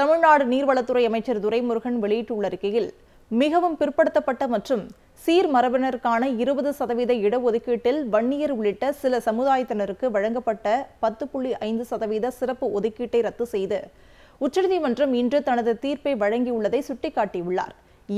தமிழ்நாடு நீர்வளத்துறை அமைச்சர் துரைமுருகன் வெளியிட்டுள்ள அறிக்கையில் மிகவும் பிற்படுத்தப்பட்ட மற்றும் சீர் மரபினருக்கான இருபது சதவீத இடஒதுக்கீட்டில் வன்னியர் உள்ளிட்ட சில சமுதாயத்தினருக்கு வழங்கப்பட்ட பத்து புள்ளி ஐந்து சதவீத சிறப்பு ஒதுக்கீட்டை ரத்து செய்து உச்சநீதிமன்றம் இன்று தனது தீர்ப்பை வழங்கியுள்ளதை சுட்டிக்காட்டியுள்ளார்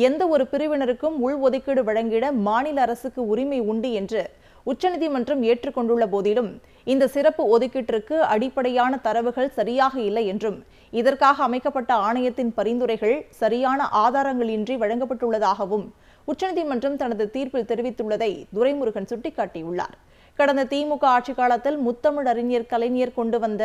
எந்த ஒரு பிரிவினருக்கும் உள் ஒதுக்கீடு வழங்கிட மாநில அரசுக்கு உரிமை உண்டு என்று உச்சநீதிமன்றம் ஏற்றுக்கொண்டுள்ள போதிலும் இந்த சிறப்பு ஒதுக்கீட்டிற்கு அடிப்படையான தரவுகள் சரியாக இல்லை என்றும் இதற்காக அமைக்கப்பட்ட ஆணையத்தின் பரிந்துரைகள் சரியான ஆதாரங்களின்றி வழங்கப்பட்டுள்ளதாகவும் உச்சநீதிமன்றம் தனது தீர்ப்பில் தெரிவித்துள்ளதை துரைமுருகன் சுட்டிக்காட்டியுள்ளார் கடந்த திமுக ஆட்சிக் காலத்தில் முத்தமிழ் அறிஞர் கலைஞர் கொண்டு வந்த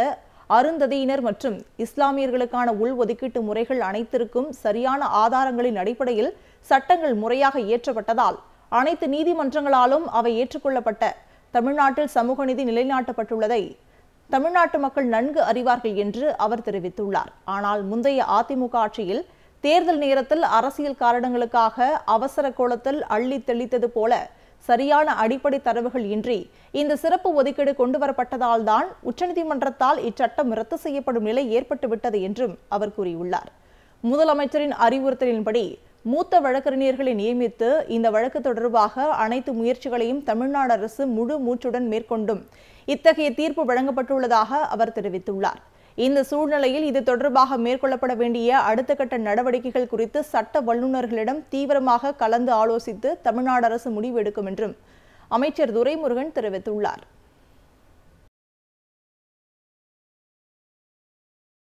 அருந்ததியினர் மற்றும் இஸ்லாமியர்களுக்கான உள் ஒதுக்கீட்டு முறைகள் அனைத்திற்கும் சரியான ஆதாரங்களின் அடிப்படையில் சட்டங்கள் முறையாக இயற்றப்பட்டதால் அனைத்து நீதிமன்றங்களாலும் அவை ஏற்றுக்கொள்ளப்பட்ட தமிழ்நாட்டில் சமூக நீதி நிலைநாட்டப்பட்டுள்ளதை தமிழ்நாட்டு மக்கள் நன்கு அறிவார்கள் என்று அவர் தெரிவித்துள்ளார் ஆனால் முந்தைய அதிமுக ஆட்சியில் தேர்தல் நேரத்தில் அரசியல் காரணங்களுக்காக அவசர கோலத்தில் அள்ளி தெளித்தது போல சரியான அடிப்படை தரவுகள் இன்றி இந்த சிறப்பு ஒதுக்கீடு கொண்டுவரப்பட்டதால் தான் உச்சநீதிமன்றத்தால் இச்சட்டம் ரத்து செய்யப்படும் நிலை ஏற்பட்டுவிட்டது என்றும் அவர் கூறியுள்ளார் முதலமைச்சரின் அறிவுறுத்தலின்படி மூத்த வழக்கறிஞர்களை நியமித்து இந்த வழக்கு தொடர்பாக அனைத்து முயற்சிகளையும் தமிழ்நாடு அரசு முழு மூச்சுடன் மேற்கொண்டும் இத்தகைய தீர்ப்பு வழங்கப்பட்டுள்ளதாக அவர் தெரிவித்துள்ளார் இந்த சூழ்நிலையில் இது தொடர்பாக மேற்கொள்ளப்பட வேண்டிய அடுத்த கட்ட நடவடிக்கைகள் குறித்து சட்ட வல்லுநர்களிடம் தீவிரமாக கலந்து ஆலோசித்து தமிழ்நாடு அரசு முடிவெடுக்கும் என்றும் அமைச்சர் துரைமுருகன் தெரிவித்துள்ளார்